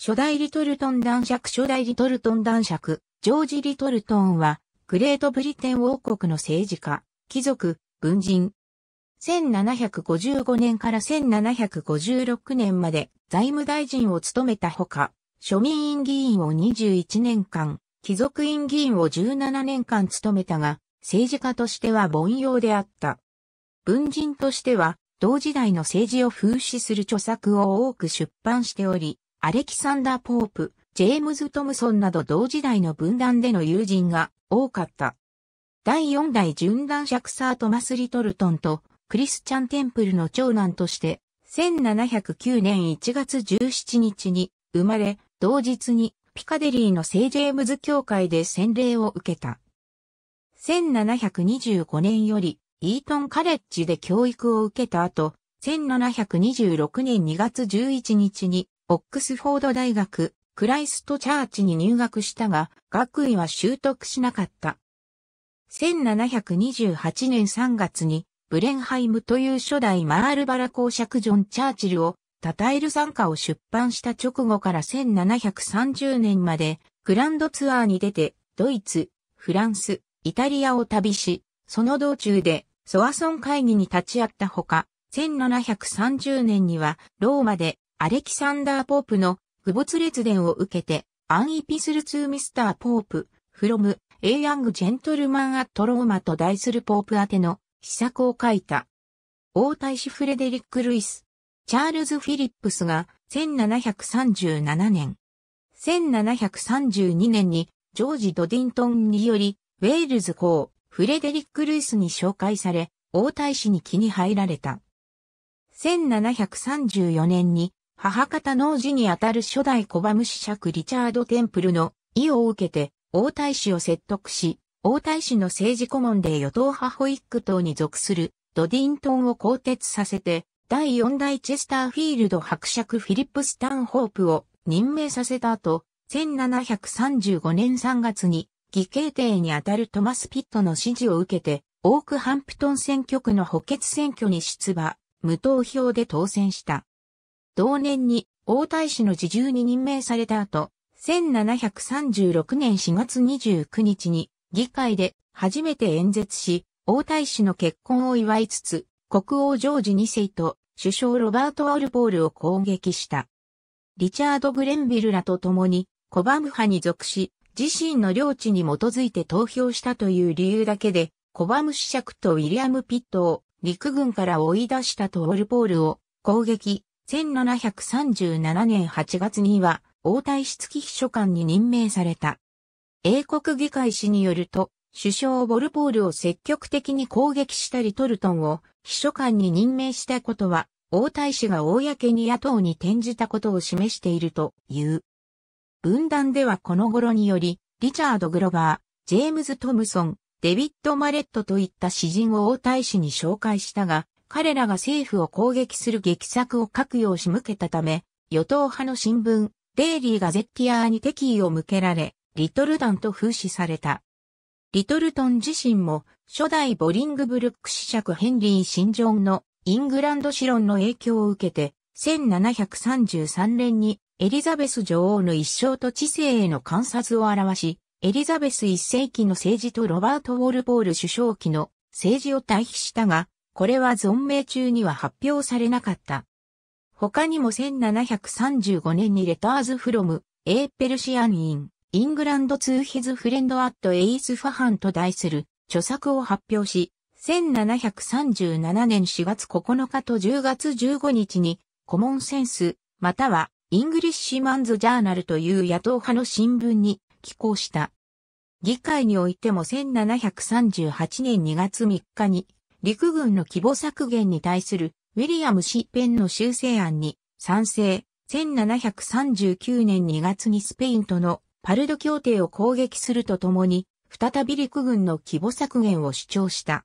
初代リトルトン男爵初代リトルトン男爵、ジョージ・リトルトンは、グレートブリテン王国の政治家、貴族、文人。1755年から1756年まで財務大臣を務めたほか、庶民院議員を21年間、貴族院議員を17年間務めたが、政治家としては凡庸であった。文人としては、同時代の政治を風刺する著作を多く出版しており、アレキサンダー・ポープ、ジェームズ・トムソンなど同時代の分断での友人が多かった。第4代シャクサートマス・リトルトンとクリスチャン・テンプルの長男として、1709年1月17日に生まれ、同日にピカデリーの聖ジェームズ教会で洗礼を受けた。1725年よりイートンカレッジで教育を受けた後、1726年2月11日にオックスフォード大学、クライストチャーチに入学したが、学位は習得しなかった。1728年3月に、ブレンハイムという初代マールバラ公爵ジョン・チャーチルを、称える参加を出版した直後から1730年まで、グランドツアーに出て、ドイツ、フランス、イタリアを旅し、その道中で、ソアソン会議に立ち会ったほか、1730年には、ローマで、アレキサンダー・ポープの愚没列伝を受けて、アン・イピスル・ツー・ミスター・ポープ、フロム、エイ・ヤング・ジェントルマン・アット・ローマと題するポープ宛ての試作を書いた。王太子フレデリック・ルイス、チャールズ・フィリップスが1737年、1732年にジョージ・ドディントンにより、ウェールズ公、フレデリック・ルイスに紹介され、王太子に気に入られた。1734年に母方農事にあたる初代小ム虫爵リチャード・テンプルの意を受けて、王太子を説得し、王太子の政治顧問で与党派ホイック党に属するドディントンを更迭させて、第四代チェスターフィールド伯爵フィリップ・スタンホープを任命させた後、1735年3月に義兄帝にあたるトマス・ピットの支持を受けて、オークハンプトン選挙区の補欠選挙に出馬、無投票で当選した。同年に王太子の侍従に任命された後、1736年4月29日に議会で初めて演説し、王太子の結婚を祝いつつ、国王ジョージ2世と首相ロバート・オルポールを攻撃した。リチャード・グレンビルらと共に、コバム派に属し、自身の領地に基づいて投票したという理由だけで、コバム子爵とウィリアム・ピットを陸軍から追い出したとオルポールを攻撃、1737年8月には、王太子付き秘書官に任命された。英国議会誌によると、首相ボルポールを積極的に攻撃したリトルトンを秘書官に任命したことは、王太子が公に野党に転じたことを示しているという。分断ではこの頃により、リチャード・グロバー、ジェームズ・トムソン、デビッド・マレットといった詩人を王太子に紹介したが、彼らが政府を攻撃する劇作を書くよう仕向けたため、与党派の新聞、デイリー・ガゼッティアーに敵意を向けられ、リトルダンと風刺された。リトルトン自身も、初代ボリングブルック子爵ヘンリー・シンジョンのイングランド史論の影響を受けて、1733年にエリザベス女王の一生と知性への観察を表し、エリザベス一世紀の政治とロバート・ウォルポール首相期の政治を対比したが、これは存命中には発表されなかった。他にも1735年にレターズフロム、エーペルシアンイン、イングランドツーヒズフレンドアットエイスファハンと題する著作を発表し、1737年4月9日と10月15日に、コモンセンス、または、イングリッシュマンズジャーナルという野党派の新聞に寄稿した。議会においても1738年2月3日に陸軍の規模削減に対するウィリアム・シッペンの修正案に賛成。1739年2月にスペインとのパルド協定を攻撃するとともに、再び陸軍の規模削減を主張した。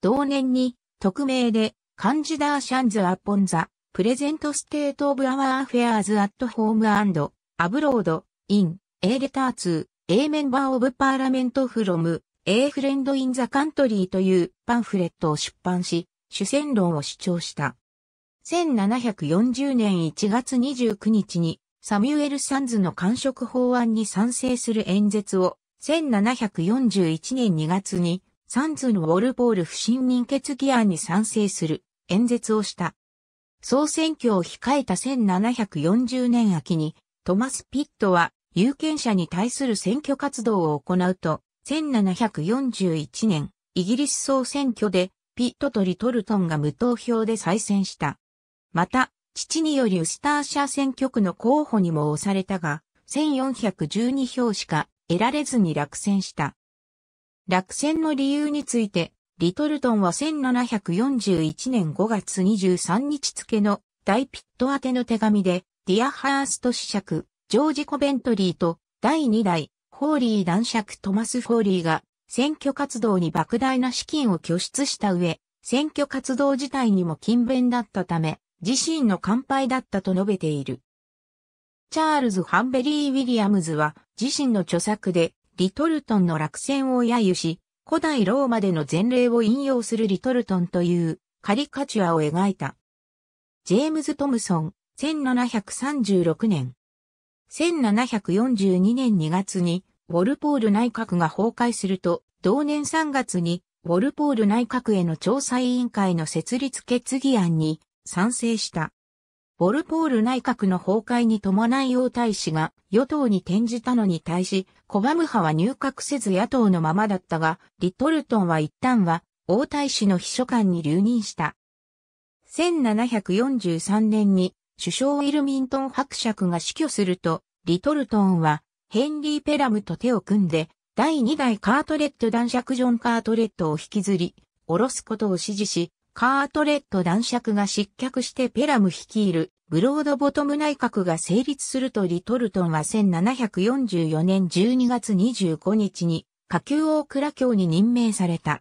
同年に、匿名で、カンジダーシャンズ・アッポンザ、プレゼント・ステート・オブ・アワー・フェアーズ・アット・ホーム・アンド、アブロード、イン、エーレターツー・エーメンバー・オブ・パーラメント・フロム、A Friend in the Country というパンフレットを出版し、主戦論を主張した。1740年1月29日にサミュエル・サンズの官職法案に賛成する演説を、1741年2月にサンズのウォルポール不信任決議案に賛成する演説をした。総選挙を控えた1740年秋に、トマス・ピットは有権者に対する選挙活動を行うと、1741年、イギリス総選挙で、ピットとリトルトンが無投票で再選した。また、父によりウスターシャ選挙区の候補にも押されたが、1412票しか得られずに落選した。落選の理由について、リトルトンは1741年5月23日付の大ピット宛ての手紙で、ディアハースト子爵、ジョージ・コベントリーと第2代フォーリー男爵トマス・フォーリーが選挙活動に莫大な資金を拠出した上、選挙活動自体にも勤勉だったため、自身の乾杯だったと述べている。チャールズ・ハンベリー・ウィリアムズは自身の著作でリトルトンの落選を揶揄し、古代ローマでの前例を引用するリトルトンというカリカチュアを描いた。ジェームズ・トムソン、1736年。1742年2月にウォルポール内閣が崩壊すると、同年3月に、ウォルポール内閣への調査委員会の設立決議案に賛成した。ウォルポール内閣の崩壊に伴い王大使が与党に転じたのに対し、コバム派は入閣せず野党のままだったが、リトルトンは一旦は王大使の秘書官に留任した。1743年に首相ウィルミントン伯爵が死去すると、リトルトンはヘンリー・ペラムと手を組んで、第2代カートレット男爵ジョン・カートレットを引きずり、下ろすことを指示し、カートレット男爵が失脚してペラム率いるブロードボトム内閣が成立するとリトルトンは1744年12月25日に下級大蔵卿に任命された。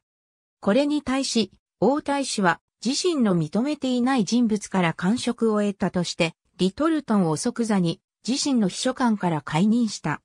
これに対し、王太子は自身の認めていない人物から官職を得たとして、リトルトンを即座に自身の秘書官から解任した。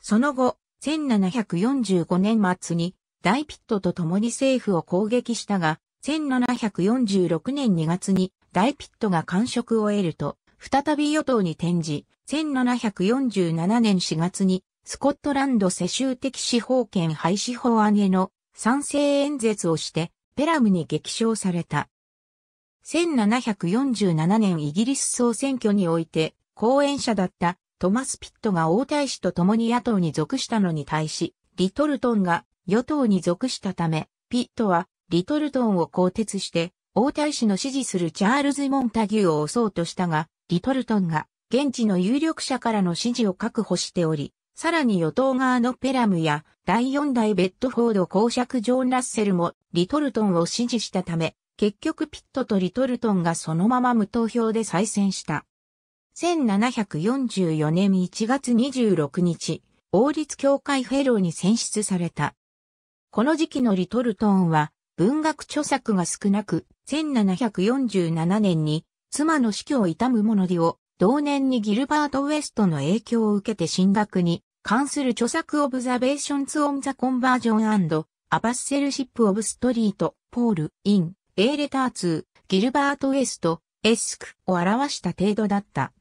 その後、1745年末に大ピットと共に政府を攻撃したが、1746年2月に大ピットが官職を得ると、再び与党に転じ、1747年4月にスコットランド世襲的司法権廃止法案への賛成演説をして、ペラムに激勝された。1747年イギリス総選挙において、講演者だったトマス・ピットが王太子と共に野党に属したのに対し、リトルトンが与党に属したため、ピットはリトルトンを更迭して、王太子の支持するチャールズ・モンタギューを押そうとしたが、リトルトンが現地の有力者からの支持を確保しており、さらに与党側のペラムや第4代ベッドフォード公爵ジョン・ラッセルもリトルトンを支持したため、結局ピットとリトルトンがそのまま無投票で再選した。1744年1月26日、王立教会フェローに選出された。この時期のリトルトーンは、文学著作が少なく、1747年に、妻の死去を悼む物理を、同年にギルバート・ウェストの影響を受けて進学に、関する著作オブザベーションツ・オン・ザ・コンバージョンアバッセルシップ・オブ・ストリート、ポール、イン、エーレター2、ギルバート・ウェスト、エスクを表した程度だった。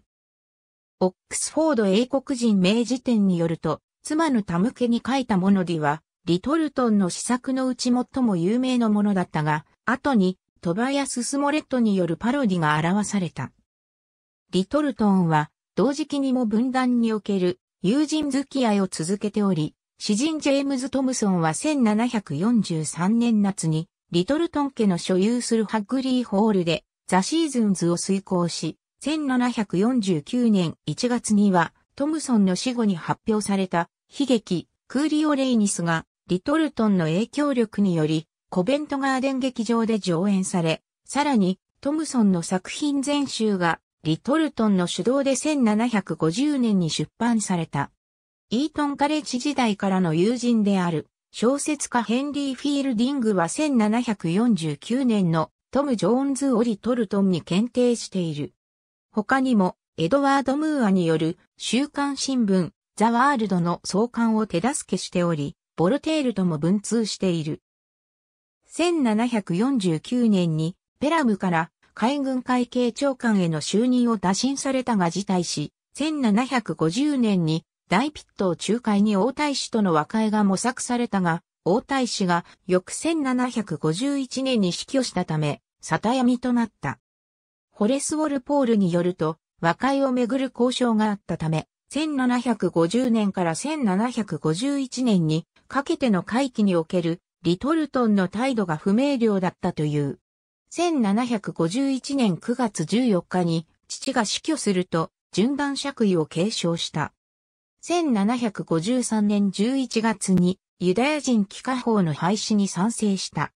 オックスフォード英国人名辞典によると、妻のタムケに書いたモノディは、リトルトンの試作のうち最も有名なものだったが、後に、トバヤス・スモレットによるパロディが表された。リトルトンは、同時期にも分断における友人付き合いを続けており、詩人ジェームズ・トムソンは1743年夏に、リトルトン家の所有するハッグリーホールで、ザ・シーズンズを遂行し、1749年1月には、トムソンの死後に発表された、悲劇、クーリオ・レイニスが、リトルトンの影響力により、コベントガーデン劇場で上演され、さらに、トムソンの作品全集が、リトルトンの主導で1750年に出版された。イートンカレッジ時代からの友人である、小説家ヘンリー・フィールディングは1749年のトム・ジョーンズ・オリトルトンに検定している。他にも、エドワード・ムーアによる週刊新聞、ザ・ワールドの創刊を手助けしており、ボルテールとも文通している。1749年に、ペラムから海軍会計長官への就任を打診されたが辞退し、1750年に大ピットを仲介に王太子との和解が模索されたが、王太子が翌1751年に死去したため、沙汰闇となった。ホレス・ウォルポールによると、和解をめぐる交渉があったため、1750年から1751年にかけての会期におけるリトルトンの態度が不明瞭だったという。1751年9月14日に父が死去すると順番爵位を継承した。1753年11月にユダヤ人帰化法の廃止に賛成した。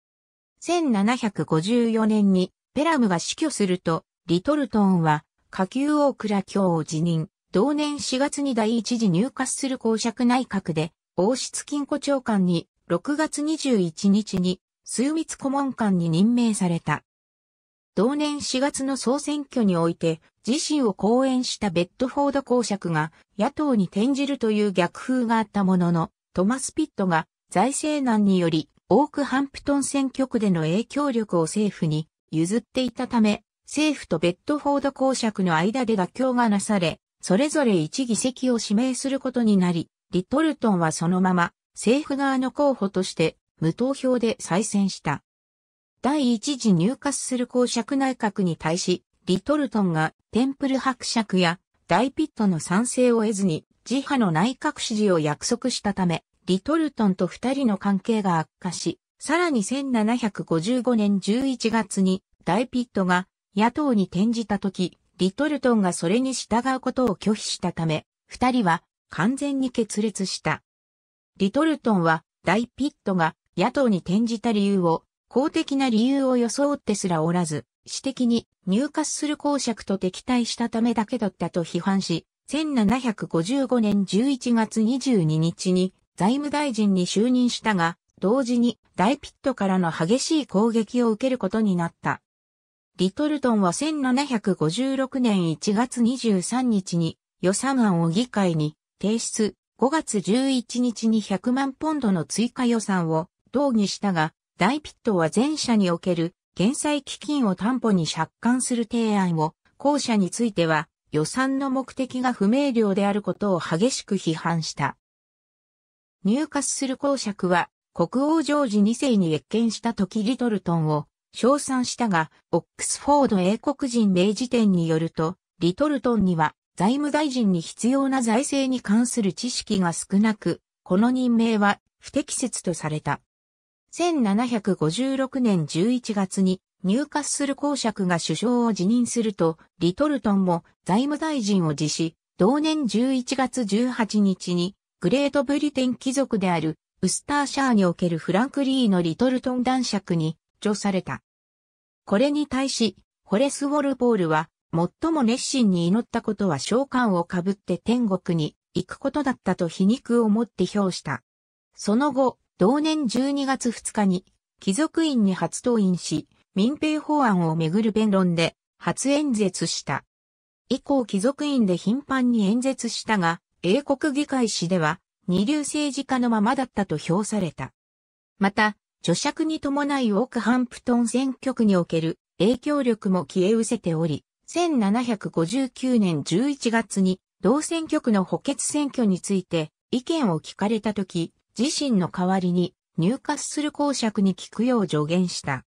1754年にペラムが死去するとリトルトンは、下級大倉卿を辞任、同年4月に第一次入閣する公爵内閣で、王室金庫長官に、6月21日に、枢密顧問官に任命された。同年4月の総選挙において、自身を講演したベッドフォード公爵が野党に転じるという逆風があったものの、トマス・ピットが財政難により、オークハンプトン選挙区での影響力を政府に譲っていたため、政府とベッドフォード公爵の間で妥協がなされ、それぞれ1議席を指名することになり、リトルトンはそのまま政府側の候補として無投票で再選した。第一次入閣する公爵内閣に対し、リトルトンがテンプル伯爵や大ピットの賛成を得ずに自派の内閣支持を約束したため、リトルトンと二人の関係が悪化し、さらに1755年11月に大ピットが野党に転じた時、リトルトンがそれに従うことを拒否したため、二人は完全に決裂した。リトルトンは大ピットが野党に転じた理由を公的な理由を装ってすらおらず、私的に入荷する公爵と敵対したためだけだったと批判し、1755年11月22日に財務大臣に就任したが、同時に大ピットからの激しい攻撃を受けることになった。リトルトンは1756年1月23日に予算案を議会に提出、5月11日に100万ポンドの追加予算を同議したが、大ピットは前者における減債基金を担保に借款する提案を、後者については予算の目的が不明瞭であることを激しく批判した。入荷する公爵は国王ジョージ2世に越見した時リトルトンを称賛したが、オックスフォード英国人明辞典によると、リトルトンには財務大臣に必要な財政に関する知識が少なく、この任命は不適切とされた。1756年11月に入荷する公爵が首相を辞任すると、リトルトンも財務大臣を辞し、同年11月18日に、グレートブリテン貴族である、ウスターシャーにおけるフランクリーのリトルトン男爵に、除された。これに対し、ホレス・ウォルポールは、最も熱心に祈ったことは召喚をかぶって天国に行くことだったと皮肉をもって評した。その後、同年12月2日に、貴族院に初登院し、民兵法案をめぐる弁論で初演説した。以降貴族院で頻繁に演説したが、英国議会史では二流政治家のままだったと評された。また、著釈に伴いオークハンプトン選挙区における影響力も消え失せており、1759年11月に同選挙区の補欠選挙について意見を聞かれたとき、自身の代わりに入閣する公爵に聞くよう助言した。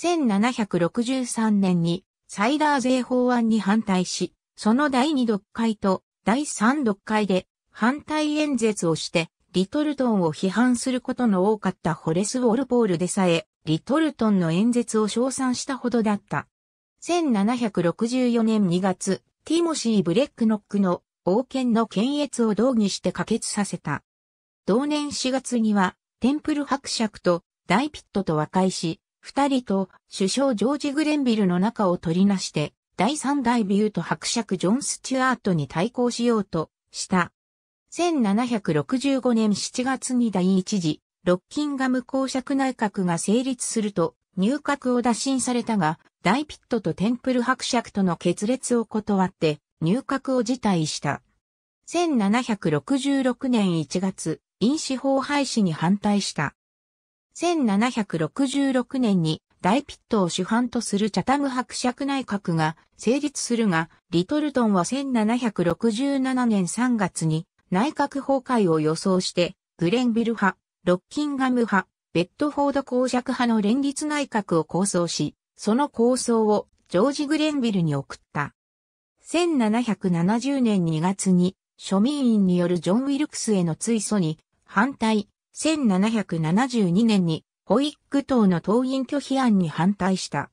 1763年にサイダー税法案に反対し、その第2読会と第3読会で反対演説をしてリトルトンを批判することの多かったホレス・ウォルポールでさえ、リトルトンの演説を称賛したほどだった。1764年2月、ティモシー・ブレックノックの王権の検閲を動議して可決させた。同年4月には、テンプル伯爵とダイピットと和解し、二人と首相ジョージ・グレンビルの中を取りなして、第三代ビューと伯爵ジョン・スチュアートに対抗しようとした。1765年7月に第一次、ロッキンガム公爵内閣が成立すると、入閣を打診されたが、大ピットとテンプル伯爵との決裂を断って、入閣を辞退した。1766年1月、飲酒法廃止に反対した。1766年に大ピットを主犯とするチャタム伯爵内閣が成立するが、リトルトンは1767年3月に内閣崩壊を予想して、グレンビル派、ロッキンガム派、ベッドフォード公爵派の連立内閣を構想し、その構想をジョージ・グレンビルに送った。1770年2月に庶民員によるジョン・ウィルクスへの追訴に反対、1772年にホイック党の党員拒否案に反対した。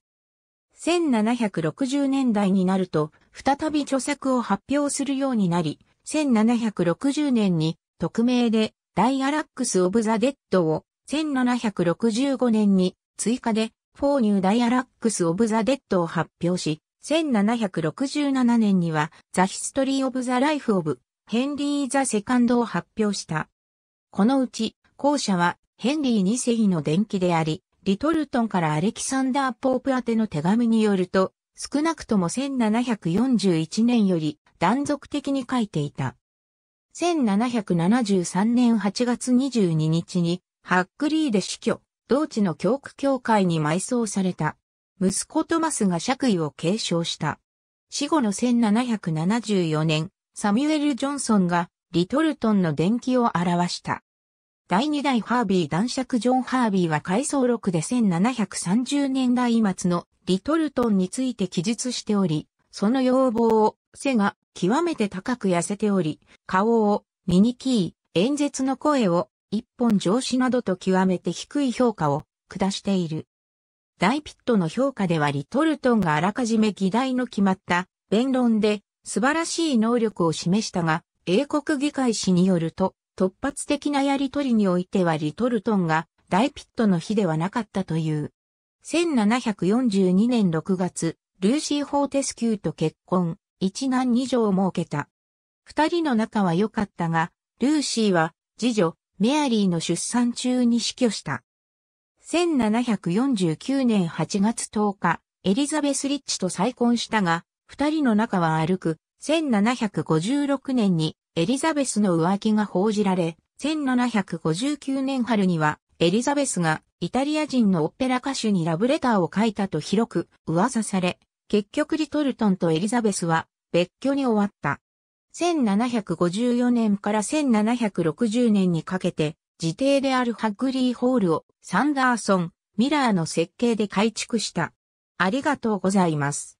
1760年代になると、再び著作を発表するようになり、1760年に匿名でダイアラックス・オブ・ザ・デッドを1765年に追加でフォーニュー・ダイアラックス・オブ・ザ・デッドを発表し、1767年にはザ・ヒストリー・オブ・ザ・ライフ・オブ・ヘンリー・ザ・セカンドを発表した。このうち、後者はヘンリー二世の伝記であり、リトルトンからアレキサンダー・ポープ宛ての手紙によると、少なくとも1741年より断続的に書いていた。1773年8月22日に、ハックリーで死去、同地の教区教会に埋葬された。息子トマスが爵位を継承した。死後の1774年、サミュエル・ジョンソンがリトルトンの伝記を表した。第二代ハービー男爵ジョン・ハービーは回想録で1730年代末のリトルトンについて記述しており、その要望を背が極めて高く痩せており、顔をきい演説の声を一本上司などと極めて低い評価を下している。大ピットの評価ではリトルトンがあらかじめ議題の決まった弁論で素晴らしい能力を示したが、英国議会史によると突発的なやりとりにおいてはリトルトンが大ピットの日ではなかったという。1742年6月、ルーシー・ホーテスキューと結婚。一男二女を設けた。二人の仲は良かったが、ルーシーは次女、メアリーの出産中に死去した。1749年8月10日、エリザベス・リッチと再婚したが、二人の仲は歩く、1756年にエリザベスの浮気が報じられ、1759年春にはエリザベスがイタリア人のオペラ歌手にラブレターを書いたと広く噂され、結局リトルトンとエリザベスは別居に終わった。1754年から1760年にかけて、自邸であるハッグリーホールをサンダーソン、ミラーの設計で改築した。ありがとうございます。